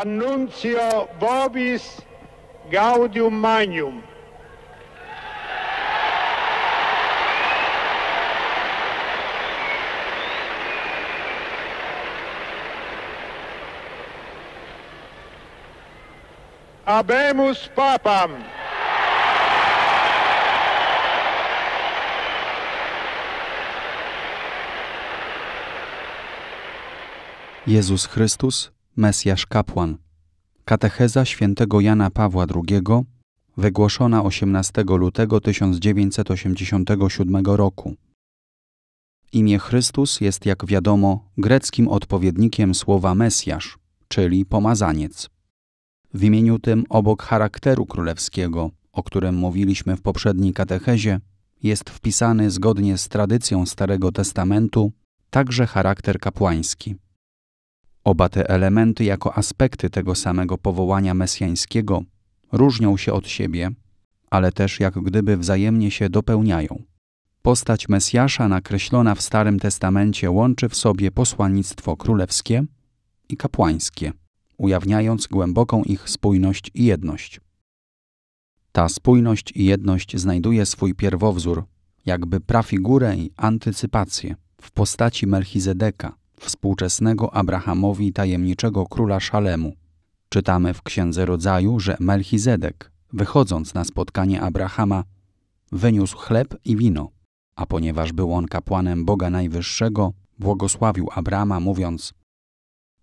Anuncio Vobis Gaudium Magnum. Habemus Papam. Jezus Chrystus Mesjasz Kapłan. Katecheza świętego Jana Pawła II, wygłoszona 18 lutego 1987 roku. Imię Chrystus jest, jak wiadomo, greckim odpowiednikiem słowa Mesjasz, czyli pomazaniec. W imieniu tym obok charakteru królewskiego, o którym mówiliśmy w poprzedniej katechezie, jest wpisany zgodnie z tradycją Starego Testamentu także charakter kapłański. Oba te elementy, jako aspekty tego samego powołania mesjańskiego, różnią się od siebie, ale też jak gdyby wzajemnie się dopełniają. Postać Mesjasza nakreślona w Starym Testamencie łączy w sobie posłannictwo królewskie i kapłańskie, ujawniając głęboką ich spójność i jedność. Ta spójność i jedność znajduje swój pierwowzór, jakby prafigurę i antycypację w postaci Melchizedeka, współczesnego Abrahamowi tajemniczego króla Szalemu. Czytamy w Księdze Rodzaju, że Melchizedek, wychodząc na spotkanie Abrahama, wyniósł chleb i wino, a ponieważ był on kapłanem Boga Najwyższego, błogosławił Abrama, mówiąc: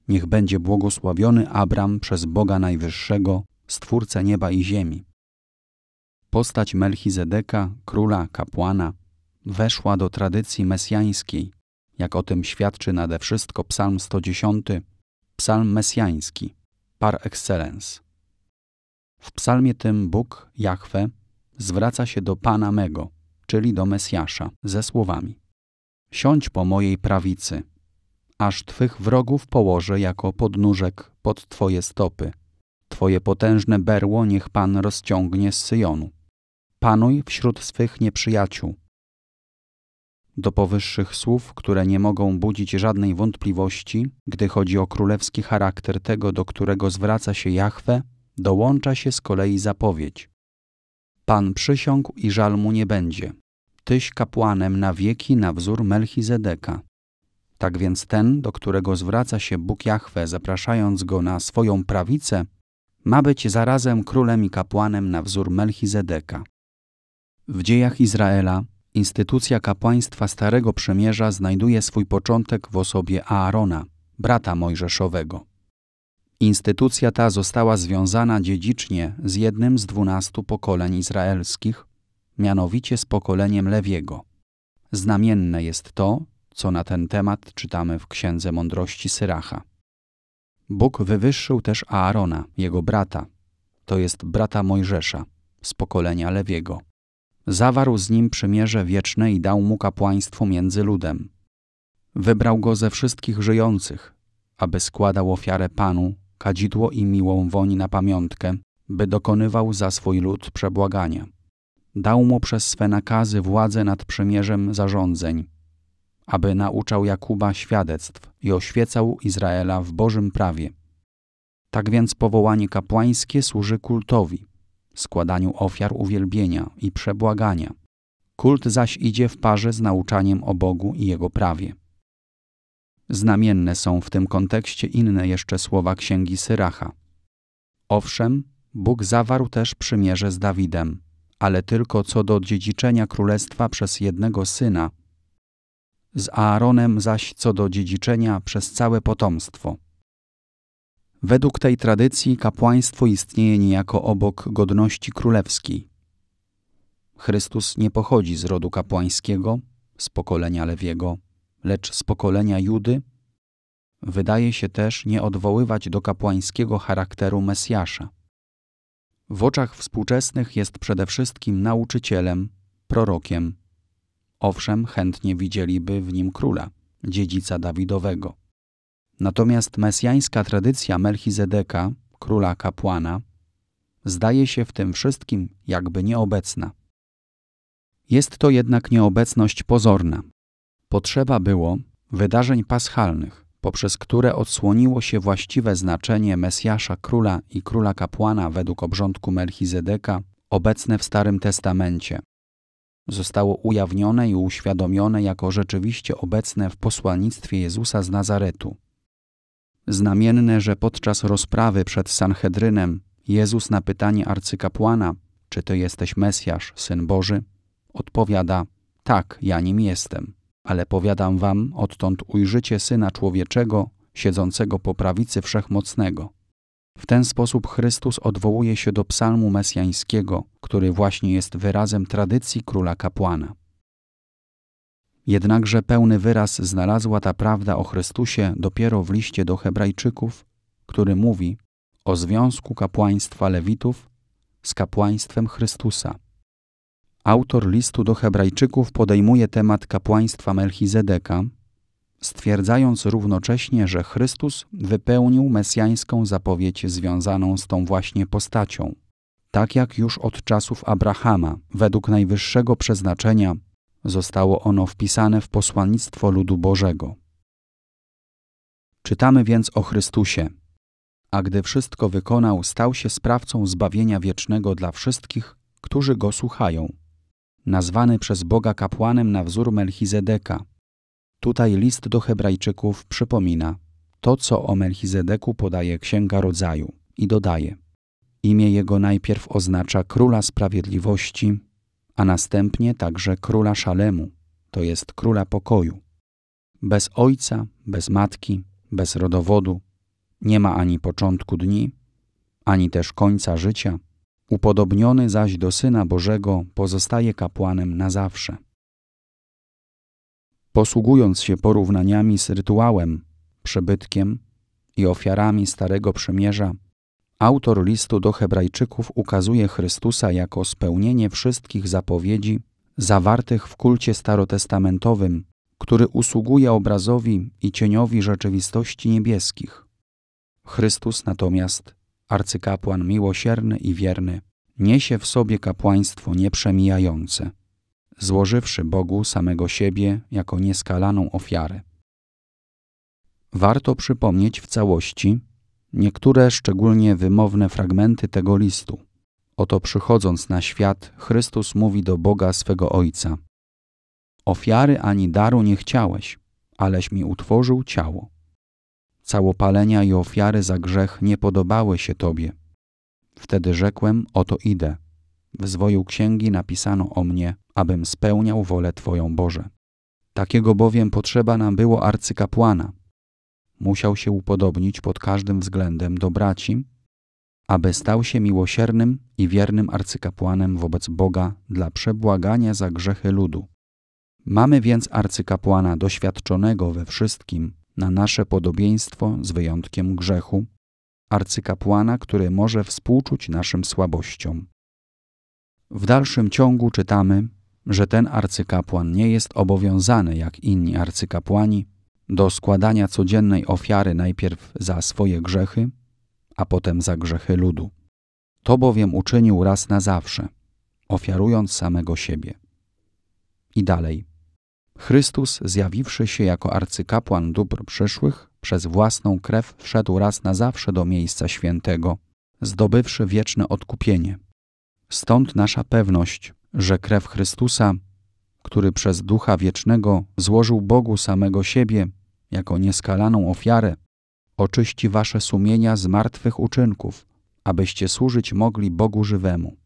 Niech będzie błogosławiony Abram przez Boga Najwyższego, Stwórcę nieba i ziemi. Postać Melchizedeka, króla, kapłana, weszła do tradycji mesjańskiej, jak o tym świadczy nade wszystko Psalm 110, psalm mesjański, par excellence. W psalmie tym Bóg, Jahwe, zwraca się do Pana mego, czyli do Mesjasza, ze słowami: Siądź po mojej prawicy, aż twych wrogów położę jako podnóżek pod twoje stopy. Twoje potężne berło niech Pan rozciągnie z Syjonu. Panuj wśród swych nieprzyjaciół, do powyższych słów, które nie mogą budzić żadnej wątpliwości, gdy chodzi o królewski charakter tego, do którego zwraca się Jahwe, dołącza się z kolei zapowiedź. Pan przysiągł i żal mu nie będzie. Tyś kapłanem na wieki na wzór Melchizedeka. Tak więc ten, do którego zwraca się Bóg Jahwe, zapraszając go na swoją prawicę, ma być zarazem królem i kapłanem na wzór Melchizedeka. W dziejach Izraela Instytucja kapłaństwa Starego Przymierza znajduje swój początek w osobie Aarona, brata Mojżeszowego. Instytucja ta została związana dziedzicznie z jednym z dwunastu pokoleń izraelskich, mianowicie z pokoleniem Lewiego. Znamienne jest to, co na ten temat czytamy w Księdze Mądrości Syracha. Bóg wywyższył też Aarona, jego brata, to jest brata Mojżesza, z pokolenia Lewiego. Zawarł z nim przymierze wieczne i dał mu kapłaństwo między ludem. Wybrał go ze wszystkich żyjących, aby składał ofiarę Panu, kadzidło i miłą woń na pamiątkę, by dokonywał za swój lud przebłagania. Dał mu przez swe nakazy władzę nad przymierzem zarządzeń, aby nauczał Jakuba świadectw i oświecał Izraela w Bożym prawie. Tak więc powołanie kapłańskie służy kultowi, składaniu ofiar uwielbienia i przebłagania. Kult zaś idzie w parze z nauczaniem o Bogu i Jego prawie. Znamienne są w tym kontekście inne jeszcze słowa księgi Syracha. Owszem, Bóg zawarł też przymierze z Dawidem, ale tylko co do dziedziczenia królestwa przez jednego syna, z Aaronem zaś co do dziedziczenia przez całe potomstwo. Według tej tradycji kapłaństwo istnieje niejako obok godności królewskiej. Chrystus nie pochodzi z rodu kapłańskiego, z pokolenia Lewiego, lecz z pokolenia Judy. Wydaje się też nie odwoływać do kapłańskiego charakteru Mesjasza. W oczach współczesnych jest przede wszystkim nauczycielem, prorokiem. Owszem, chętnie widzieliby w nim króla, dziedzica Dawidowego. Natomiast mesjańska tradycja Melchizedeka, króla kapłana, zdaje się w tym wszystkim jakby nieobecna. Jest to jednak nieobecność pozorna. Potrzeba było wydarzeń paschalnych, poprzez które odsłoniło się właściwe znaczenie Mesjasza króla i króla kapłana według obrządku Melchizedeka obecne w Starym Testamencie. Zostało ujawnione i uświadomione jako rzeczywiście obecne w posłannictwie Jezusa z Nazaretu. Znamienne, że podczas rozprawy przed Sanhedrynem Jezus na pytanie arcykapłana, czy to jesteś Mesjasz, Syn Boży, odpowiada: Tak, ja nim jestem, ale powiadam wam, odtąd ujrzycie Syna Człowieczego, siedzącego po prawicy Wszechmocnego. W ten sposób Chrystus odwołuje się do psalmu mesjańskiego, który właśnie jest wyrazem tradycji króla kapłana. Jednakże pełny wyraz znalazła ta prawda o Chrystusie dopiero w liście do Hebrajczyków, który mówi o związku kapłaństwa Lewitów z kapłaństwem Chrystusa. Autor listu do Hebrajczyków podejmuje temat kapłaństwa Melchizedeka, stwierdzając równocześnie, że Chrystus wypełnił mesjańską zapowiedź związaną z tą właśnie postacią. Tak jak już od czasów Abrahama, według najwyższego przeznaczenia, Zostało ono wpisane w posłannictwo ludu Bożego. Czytamy więc o Chrystusie. A gdy wszystko wykonał, stał się sprawcą zbawienia wiecznego dla wszystkich, którzy go słuchają. Nazwany przez Boga kapłanem na wzór Melchizedeka. Tutaj list do Hebrajczyków przypomina to, co o Melchizedeku podaje Księga Rodzaju i dodaje: Imię jego najpierw oznacza króla sprawiedliwości, a następnie także króla Szalemu, to jest króla pokoju. Bez ojca, bez matki, bez rodowodu nie ma ani początku dni, ani też końca życia. Upodobniony zaś do Syna Bożego pozostaje kapłanem na zawsze. Posługując się porównaniami z rytuałem, przybytkiem i ofiarami Starego Przymierza, Autor listu do Hebrajczyków ukazuje Chrystusa jako spełnienie wszystkich zapowiedzi zawartych w kulcie starotestamentowym, który usługuje obrazowi i cieniowi rzeczywistości niebieskich. Chrystus natomiast, arcykapłan miłosierny i wierny, niesie w sobie kapłaństwo nieprzemijające, złożywszy Bogu samego siebie jako nieskalaną ofiarę. Warto przypomnieć w całości, niektóre szczególnie wymowne fragmenty tego listu. Oto przychodząc na świat, Chrystus mówi do Boga swego Ojca: Ofiary ani daru nie chciałeś, aleś mi utworzył ciało. Całopalenia i ofiary za grzech nie podobały się Tobie. Wtedy rzekłem: Oto idę. W zwoju księgi napisano o mnie, abym spełniał wolę Twoją Boże. Takiego bowiem potrzeba nam było arcykapłana, musiał się upodobnić pod każdym względem do braci, aby stał się miłosiernym i wiernym arcykapłanem wobec Boga dla przebłagania za grzechy ludu. Mamy więc arcykapłana doświadczonego we wszystkim na nasze podobieństwo z wyjątkiem grzechu, arcykapłana, który może współczuć naszym słabościom. W dalszym ciągu czytamy, że ten arcykapłan nie jest obowiązany jak inni arcykapłani do składania codziennej ofiary najpierw za swoje grzechy, a potem za grzechy ludu. To bowiem uczynił raz na zawsze, ofiarując samego siebie. I dalej. Chrystus, zjawiwszy się jako arcykapłan dóbr przyszłych, przez własną krew wszedł raz na zawsze do miejsca świętego, zdobywszy wieczne odkupienie. Stąd nasza pewność, że krew Chrystusa, który przez Ducha Wiecznego złożył Bogu samego siebie, jako nieskalaną ofiarę, oczyści wasze sumienia z martwych uczynków, abyście służyć mogli Bogu żywemu.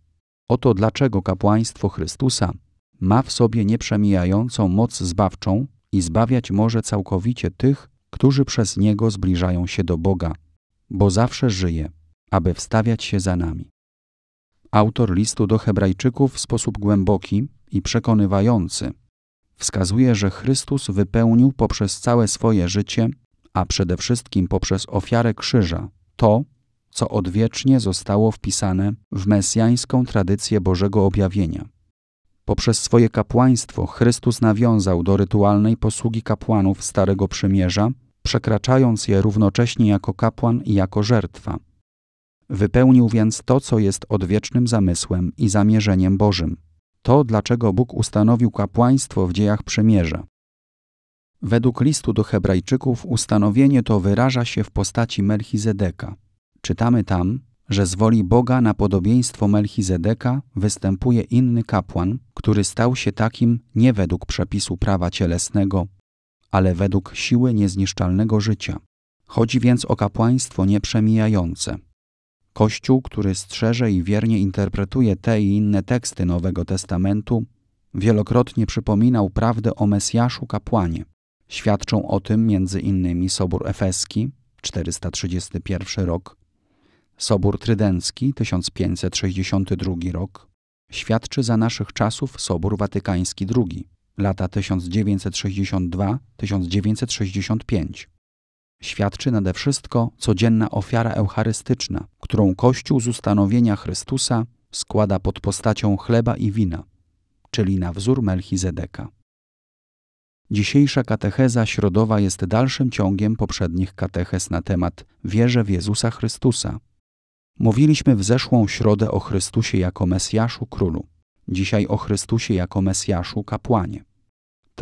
Oto dlaczego kapłaństwo Chrystusa ma w sobie nieprzemijającą moc zbawczą i zbawiać może całkowicie tych, którzy przez niego zbliżają się do Boga, bo zawsze żyje, aby wstawiać się za nami. Autor listu do Hebrajczyków w sposób głęboki i przekonywający wskazuje, że Chrystus wypełnił poprzez całe swoje życie, a przede wszystkim poprzez ofiarę krzyża, to, co odwiecznie zostało wpisane w mesjańską tradycję Bożego objawienia. Poprzez swoje kapłaństwo Chrystus nawiązał do rytualnej posługi kapłanów Starego Przymierza, przekraczając je równocześnie jako kapłan i jako żertwa. Wypełnił więc to, co jest odwiecznym zamysłem i zamierzeniem Bożym to, dlaczego Bóg ustanowił kapłaństwo w dziejach przymierza. Według listu do Hebrajczyków ustanowienie to wyraża się w postaci Melchizedeka. Czytamy tam, że z woli Boga na podobieństwo Melchizedeka występuje inny kapłan, który stał się takim nie według przepisu prawa cielesnego, ale według siły niezniszczalnego życia. Chodzi więc o kapłaństwo nieprzemijające, Kościół, który strzeże i wiernie interpretuje te i inne teksty Nowego Testamentu, wielokrotnie przypominał prawdę o Mesjaszu kapłanie. Świadczą o tym m.in. Sobór Efeski 431 rok, Sobór Trydencki 1562 rok, świadczy za naszych czasów Sobór Watykański II lata 1962-1965 świadczy nade wszystko codzienna ofiara eucharystyczna, którą Kościół z ustanowienia Chrystusa składa pod postacią chleba i wina, czyli na wzór Melchizedeka. Dzisiejsza katecheza środowa jest dalszym ciągiem poprzednich kateches na temat wierze w Jezusa Chrystusa. Mówiliśmy w zeszłą środę o Chrystusie jako Mesjaszu Królu, dzisiaj o Chrystusie jako Mesjaszu Kapłanie.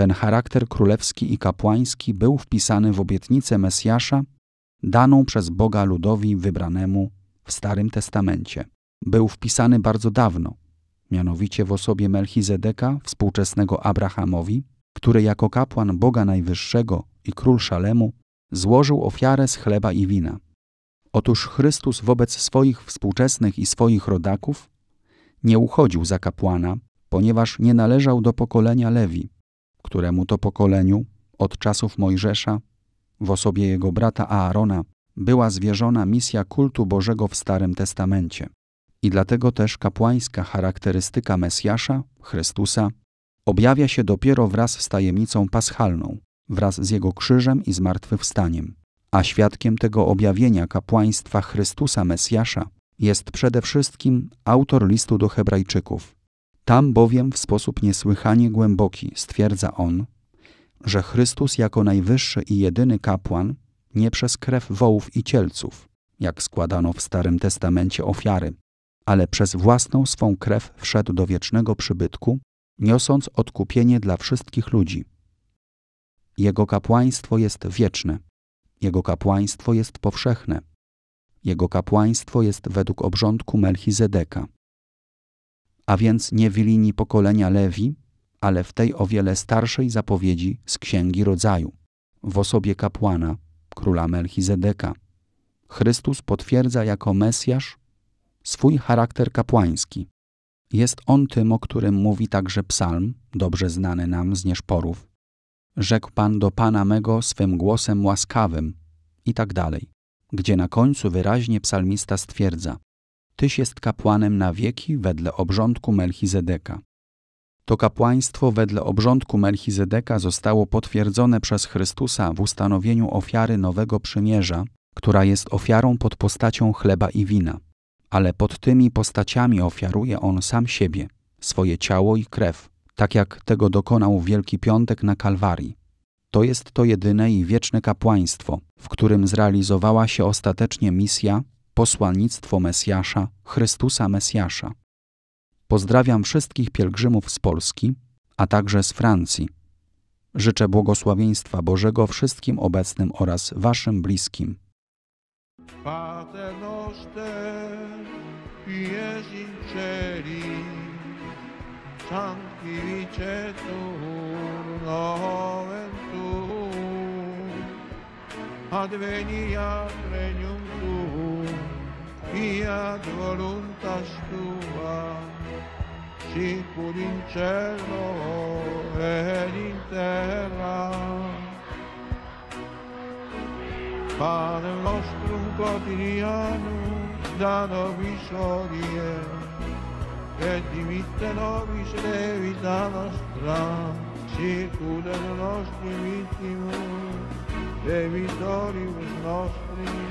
Ten charakter królewski i kapłański był wpisany w obietnicę Mesjasza, daną przez Boga ludowi wybranemu w Starym Testamencie. Był wpisany bardzo dawno, mianowicie w osobie Melchizedeka, współczesnego Abrahamowi, który jako kapłan Boga Najwyższego i król Szalemu złożył ofiarę z chleba i wina. Otóż Chrystus wobec swoich współczesnych i swoich rodaków nie uchodził za kapłana, ponieważ nie należał do pokolenia Lewi, któremu to pokoleniu od czasów Mojżesza w osobie jego brata Aarona była zwierzona misja kultu Bożego w Starym Testamencie. I dlatego też kapłańska charakterystyka Mesjasza, Chrystusa, objawia się dopiero wraz z tajemnicą paschalną, wraz z jego krzyżem i zmartwychwstaniem. A świadkiem tego objawienia kapłaństwa Chrystusa Mesjasza jest przede wszystkim autor listu do Hebrajczyków, tam bowiem w sposób niesłychanie głęboki stwierdza on, że Chrystus jako najwyższy i jedyny kapłan nie przez krew wołów i cielców, jak składano w Starym Testamencie ofiary, ale przez własną swą krew wszedł do wiecznego przybytku, niosąc odkupienie dla wszystkich ludzi. Jego kapłaństwo jest wieczne, jego kapłaństwo jest powszechne, jego kapłaństwo jest według obrządku Melchizedeka, a więc nie w linii pokolenia Lewi, ale w tej o wiele starszej zapowiedzi z Księgi Rodzaju, w osobie kapłana, króla Melchizedeka. Chrystus potwierdza jako Mesjasz swój charakter kapłański. Jest on tym, o którym mówi także psalm, dobrze znany nam z nieszporów. Rzekł Pan do Pana mego swym głosem łaskawym i tak dalej, gdzie na końcu wyraźnie psalmista stwierdza, Tyś jest kapłanem na wieki wedle obrządku Melchizedeka. To kapłaństwo wedle obrządku Melchizedeka zostało potwierdzone przez Chrystusa w ustanowieniu ofiary nowego przymierza, która jest ofiarą pod postacią chleba i wina. Ale pod tymi postaciami ofiaruje on sam siebie, swoje ciało i krew, tak jak tego dokonał w Wielki Piątek na Kalwarii. To jest to jedyne i wieczne kapłaństwo, w którym zrealizowała się ostatecznie misja, posłannictwo Mesjasza, Chrystusa Mesjasza. Pozdrawiam wszystkich pielgrzymów z Polski, a także z Francji. Życzę błogosławieństwa Bożego wszystkim obecnym oraz Waszym bliskim. adveniat fiat voluntas tua, sicur in cielo ed in terra. Pane nostro quotidiano, da nobis odie, e dimitte nobis levita nostra, sicur del nostro vittimo, e vittorius nostri,